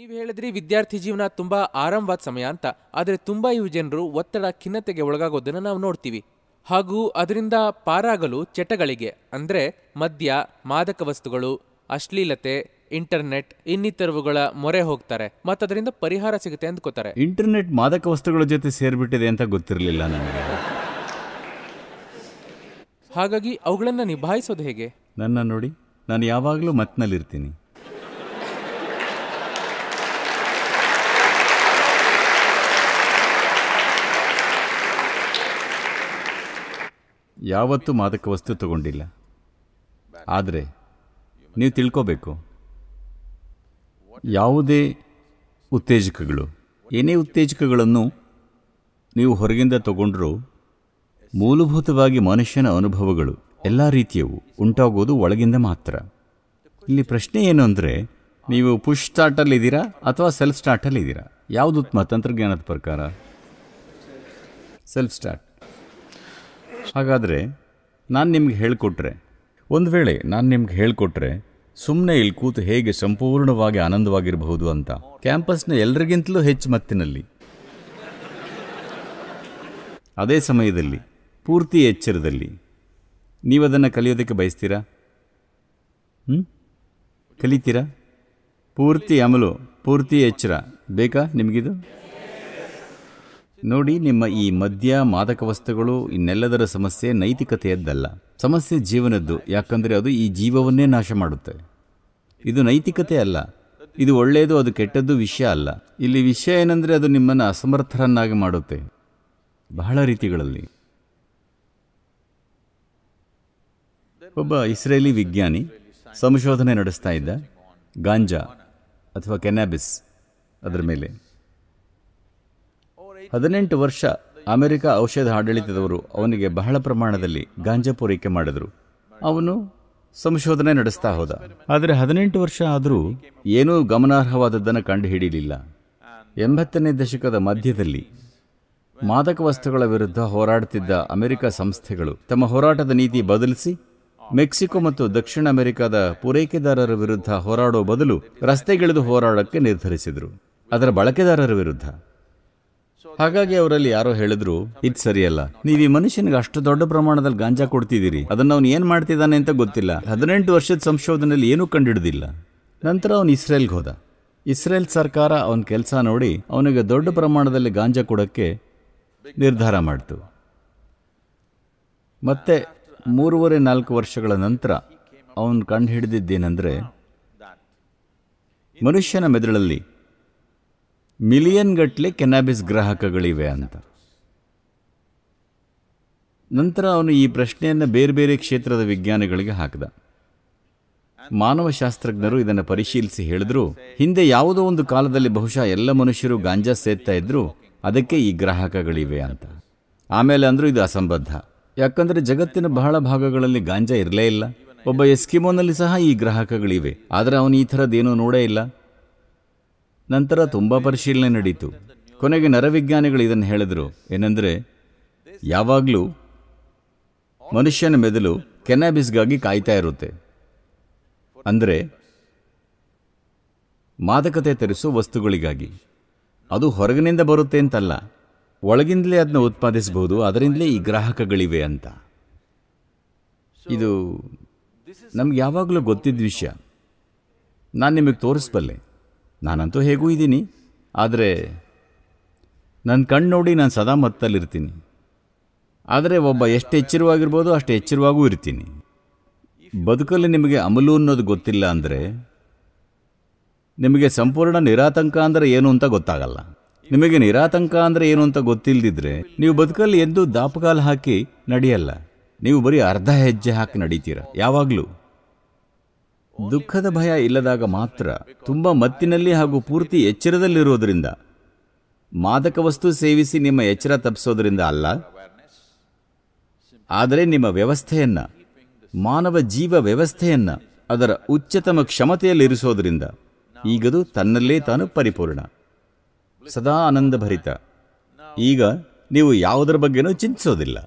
ನೀವು ಹೇಳಿದ್ರಿ ವಿದ್ಯಾರ್ಥಿ ಜೀವನ ತುಂಬ ಆರಾಮವಾದ ಸಮಯ ಅಂತ ಆದರೆ ತುಂಬ ಇವು ಜನರು ಒತ್ತಡ ಖಿನ್ನತೆಗೆ ಒಳಗಾಗೋದನ್ನು ನಾವು ನೋಡ್ತೀವಿ ಹಾಗೂ ಅದರಿಂದ ಪಾರಾಗಲು ಚಟಗಳಿಗೆ ಅಂದರೆ ಮದ್ಯ ಮಾದಕ ವಸ್ತುಗಳು ಅಶ್ಲೀಲತೆ ಇಂಟರ್ನೆಟ್ ಇನ್ನಿತರವುಗಳ ಮೊರೆ ಹೋಗ್ತಾರೆ ಅದರಿಂದ ಪರಿಹಾರ ಸಿಗುತ್ತೆ ಅಂದ್ಕೋತಾರೆ ಇಂಟರ್ನೆಟ್ ಮಾದಕ ವಸ್ತುಗಳ ಜೊತೆ ಸೇರಿಬಿಟ್ಟಿದೆ ಅಂತ ಗೊತ್ತಿರಲಿಲ್ಲ ನನಗೆ ಹಾಗಾಗಿ ಅವುಗಳನ್ನು ನಿಭಾಯಿಸೋದು ಹೇಗೆ ನನ್ನ ನೋಡಿ ನಾನು ಯಾವಾಗಲೂ ಮತ್ನಲ್ಲಿರ್ತೀನಿ ಯಾವತ್ತೂ ಮಾದಕ ವಸ್ತು ತಗೊಂಡಿಲ್ಲ ಆದರೆ ನೀವು ತಿಳ್ಕೋಬೇಕು ಯಾವುದೇ ಉತ್ತೇಜಕಗಳು ಏನೇ ಉತ್ತೇಜಕಗಳನ್ನು ನೀವು ಹೊರಗಿಂದ ತಗೊಂಡರೂ ಮೂಲಭೂತವಾಗಿ ಮನುಷ್ಯನ ಅನುಭವಗಳು ಎಲ್ಲ ರೀತಿಯವು ಉಂಟಾಗೋದು ಒಳಗಿಂದ ಮಾತ್ರ ಇಲ್ಲಿ ಪ್ರಶ್ನೆ ಏನು ಅಂದರೆ ನೀವು ಪುಷ್ ಇದ್ದೀರಾ ಅಥವಾ ಸೆಲ್ಫ್ ಸ್ಟಾರ್ಟಲ್ಲಿ ಇದ್ದೀರಾ ಯಾವುದು ಉತ್ತಮ ತಂತ್ರಜ್ಞಾನದ ಪ್ರಕಾರ ಸೆಲ್ಫ್ ಸ್ಟಾರ್ಟ್ ಹಾಗಾದರೆ ನಾನು ನಿಮ್ಗೆ ಹೇಳಿಕೊಟ್ರೆ ಒಂದು ವೇಳೆ ನಾನು ನಿಮ್ಗೆ ಹೇಳಿಕೊಟ್ರೆ ಸುಮ್ಮನೆ ಇಲ್ಲಿ ಕೂತು ಹೇಗೆ ಸಂಪೂರ್ಣವಾಗಿ ಆನಂದವಾಗಿರಬಹುದು ಅಂತ ಕ್ಯಾಂಪಸ್ನ ಎಲ್ರಿಗಿಂತಲೂ ಹೆಚ್ಚು ಮತ್ತಿನಲ್ಲಿ ಅದೇ ಸಮಯದಲ್ಲಿ ಪೂರ್ತಿ ಎಚ್ಚರದಲ್ಲಿ ನೀವು ಕಲಿಯೋದಕ್ಕೆ ಬಯಸ್ತೀರಾ ಹ್ಞೂ ಕಲಿತೀರಾ ಪೂರ್ತಿ ಅಮಲು ಪೂರ್ತಿ ಎಚ್ಚರ ಬೇಕಾ ನಿಮಗಿದು ನೋಡಿ ನಿಮ್ಮ ಈ ಮದ್ಯ ಮಾದಕ ವಸ್ತುಗಳು ಇನ್ನೆಲ್ಲದರ ಸಮಸ್ಯೆ ನೈತಿಕತೆಯದ್ದಲ್ಲ ಸಮಸ್ಯೆ ಜೀವನದ್ದು ಯಾಕಂದರೆ ಅದು ಈ ಜೀವವನ್ನೇ ನಾಶ ಮಾಡುತ್ತೆ ಇದು ನೈತಿಕತೆ ಅಲ್ಲ ಇದು ಒಳ್ಳೆಯದು ಅದು ಕೆಟ್ಟದ್ದು ವಿಷಯ ಅಲ್ಲ ಇಲ್ಲಿ ವಿಷಯ ಏನಂದರೆ ಅದು ನಿಮ್ಮನ್ನು ಅಸಮರ್ಥರನ್ನಾಗಿ ಮಾಡುತ್ತೆ ಬಹಳ ರೀತಿಗಳಲ್ಲಿ ಒಬ್ಬ ಇಸ್ರೇಲಿ ವಿಜ್ಞಾನಿ ಸಂಶೋಧನೆ ನಡೆಸ್ತಾ ಇದ್ದ ಗಾಂಜಾ ಅಥವಾ ಕೆನಾಬಿಸ್ ಅದರ ಮೇಲೆ ಹದಿನೆಂಟು ವರ್ಷ ಅಮೆರಿಕ ಔಷಧ ಆಡಳಿತದವರು ಅವನಿಗೆ ಬಹಳ ಪ್ರಮಾಣದಲ್ಲಿ ಗಾಂಜಾ ಪೂರೈಕೆ ಮಾಡಿದರು ಅವನು ಸಂಶೋಧನೆ ನಡೆಸ್ತಾ ಹೋದ ಆದರೆ ಹದಿನೆಂಟು ವರ್ಷ ಆದರೂ ಏನೂ ಗಮನಾರ್ಹವಾದದ್ದನ್ನು ಕಂಡುಹಿಡಿಯಲಿಲ್ಲ ಎಂಬತ್ತನೇ ದಶಕದ ಮಧ್ಯದಲ್ಲಿ ಮಾದಕ ವಸ್ತುಗಳ ವಿರುದ್ಧ ಹೋರಾಡುತ್ತಿದ್ದ ಅಮೆರಿಕ ಸಂಸ್ಥೆಗಳು ತಮ್ಮ ಹೋರಾಟದ ನೀತಿ ಬದಲಿಸಿ ಮೆಕ್ಸಿಕೋ ಮತ್ತು ದಕ್ಷಿಣ ಅಮೆರಿಕದ ಪೂರೈಕೆದಾರರ ವಿರುದ್ಧ ಹೋರಾಡುವ ಬದಲು ರಸ್ತೆಗಿಳಿದು ಹೋರಾಡಕ್ಕೆ ನಿರ್ಧರಿಸಿದರು ಅದರ ಬಳಕೆದಾರರ ವಿರುದ್ಧ ಹಾಗಾಗಿ ಅವರಲ್ಲಿ ಯಾರೋ ಹೇಳಿದ್ರು ಇದು ಸರಿಯಲ್ಲ ನೀವು ಈ ಮನುಷ್ಯನಿಗೆ ಅಷ್ಟು ದೊಡ್ಡ ಪ್ರಮಾಣದಲ್ಲಿ ಗಾಂಜಾ ಕೊಡ್ತಿದ್ದೀರಿ ಅದನ್ನ ಅವನು ಏನು ಮಾಡ್ತಿದ್ದಾನೆ ಅಂತ ಗೊತ್ತಿಲ್ಲ ಹದಿನೆಂಟು ವರ್ಷದ ಸಂಶೋಧನೆಯಲ್ಲಿ ಏನೂ ಕಂಡುಹಿಡಿದಿಲ್ಲ ನಂತರ ಅವನು ಇಸ್ರೇಲ್ಗೆ ಹೋದ ಇಸ್ರೇಲ್ ಸರ್ಕಾರ ಅವನ ಕೆಲಸ ನೋಡಿ ಅವನಿಗೆ ದೊಡ್ಡ ಪ್ರಮಾಣದಲ್ಲಿ ಗಾಂಜಾ ಕೊಡಕ್ಕೆ ನಿರ್ಧಾರ ಮಾಡ್ತು ಮತ್ತೆ ಮೂರುವರೆ ನಾಲ್ಕು ವರ್ಷಗಳ ನಂತರ ಅವನು ಕಂಡು ಮನುಷ್ಯನ ಮೆದುಳಲ್ಲಿ ಮಿಲಿಯನ್ ಗಟ್ಟಲೆ ಕೆನಾಬಿಸ್ ಗ್ರಾಹಕಗಳಿವೆ ಅಂತ ನಂತರ ಅವನು ಈ ಪ್ರಶ್ನೆಯನ್ನು ಬೇರೆ ಬೇರೆ ಕ್ಷೇತ್ರದ ವಿಜ್ಞಾನಿಗಳಿಗೆ ಹಾಕಿದ ಮಾನವಶಾಸ್ತ್ರಜ್ಞರು ಇದನ್ನು ಪರಿಶೀಲಿಸಿ ಹೇಳಿದ್ರು ಹಿಂದೆ ಯಾವುದೋ ಒಂದು ಕಾಲದಲ್ಲಿ ಬಹುಶಃ ಎಲ್ಲ ಮನುಷ್ಯರು ಗಾಂಜಾ ಸೇರ್ತಾ ಇದ್ರು ಅದಕ್ಕೆ ಈ ಗ್ರಾಹಕಗಳಿವೆ ಅಂತ ಆಮೇಲೆ ಅಂದರೂ ಇದು ಅಸಂಬದ್ಧ ಯಾಕಂದರೆ ಜಗತ್ತಿನ ಬಹಳ ಭಾಗಗಳಲ್ಲಿ ಗಾಂಜಾ ಇರಲೇ ಇಲ್ಲ ಒಬ್ಬ ಎಸ್ಕಿಮೋನಲ್ಲಿ ಸಹ ಈ ಗ್ರಾಹಕಗಳಿವೆ ಆದರೆ ಅವನು ಈ ಥರದ್ದೇನೂ ನೋಡೇ ಇಲ್ಲ ನಂತರ ತುಂಬ ಪರಿಶೀಲನೆ ನಡೆಯಿತು ಕೊನೆಗೆ ನರವಿಜ್ಞಾನಿಗಳು ಇದನ್ನು ಹೇಳಿದರು ಏನೆಂದರೆ ಯಾವಾಗಲೂ ಮನುಷ್ಯನ ಮೆದುಳು ಕೆನಾಬಿಸ್ಗಾಗಿ ಕಾಯ್ತಾ ಇರುತ್ತೆ ಅಂದರೆ ಮಾದಕತೆ ತರಿಸುವ ವಸ್ತುಗಳಿಗಾಗಿ ಅದು ಹೊರಗಿನಿಂದ ಬರುತ್ತೆ ಅಂತಲ್ಲ ಒಳಗಿಂದಲೇ ಅದನ್ನ ಉತ್ಪಾದಿಸಬಹುದು ಅದರಿಂದಲೇ ಈ ಗ್ರಾಹಕಗಳಿವೆ ಅಂತ ಇದು ನಮ್ಗೆ ಯಾವಾಗಲೂ ಗೊತ್ತಿದ್ದ ವಿಷಯ ನಾನು ನಿಮಗೆ ತೋರಿಸ್ಬಲ್ಲೆ ನಾನಂತೂ ಹೇಗೂ ಇದ್ದೀನಿ ಆದರೆ ನನ್ನ ಕಣ್ಣು ನೋಡಿ ನಾನು ಸದಾ ಮತ್ತಲ್ಲಿರ್ತೀನಿ ಆದರೆ ಒಬ್ಬ ಎಷ್ಟು ಎಚ್ಚರವಾಗಿರ್ಬೋದು ಅಷ್ಟು ಎಚ್ಚರವಾಗೂ ಇರ್ತೀನಿ ಬದುಕಲ್ಲಿ ನಿಮಗೆ ಅಮಲು ಅನ್ನೋದು ಗೊತ್ತಿಲ್ಲ ಅಂದರೆ ನಿಮಗೆ ಸಂಪೂರ್ಣ ನಿರಾತಂಕ ಅಂದರೆ ಏನು ಅಂತ ಗೊತ್ತಾಗಲ್ಲ ನಿಮಗೆ ನಿರಾತಂಕ ಅಂದರೆ ಏನು ಅಂತ ಗೊತ್ತಿಲ್ಲದಿದ್ದರೆ ನೀವು ಬದುಕಲ್ಲಿ ಎಂದೂ ದಾಪಕಾಲು ಹಾಕಿ ನಡೆಯಲ್ಲ ನೀವು ಬರೀ ಅರ್ಧ ಹೆಜ್ಜೆ ಹಾಕಿ ನಡೀತೀರ ಯಾವಾಗಲೂ ದುಃಖದ ಭಯ ಇಲ್ಲದಾಗ ಮಾತ್ರ ತುಂಬ ಮತ್ತಿನಲ್ಲಿ ಹಾಗೂ ಪೂರ್ತಿ ಎಚ್ಚರದಲ್ಲಿರೋದ್ರಿಂದ ಮಾದಕ ವಸ್ತು ಸೇವಿಸಿ ನಿಮ್ಮ ಎಚ್ಚರ ತಪ್ಪಿಸೋದ್ರಿಂದ ಅಲ್ಲ ಆದರೆ ನಿಮ್ಮ ವ್ಯವಸ್ಥೆಯನ್ನ ಮಾನವ ಜೀವ ವ್ಯವಸ್ಥೆಯನ್ನ ಅದರ ಉಚ್ಚತಮ ಕ್ಷಮತೆಯಲ್ಲಿರಿಸೋದ್ರಿಂದ ಈಗದು ತನ್ನಲ್ಲೇ ತಾನು ಪರಿಪೂರ್ಣ ಸದಾ ಆನಂದಭರಿತ ಈಗ ನೀವು ಯಾವುದರ ಬಗ್ಗೆನೂ ಚಿಂತಿಸೋದಿಲ್ಲ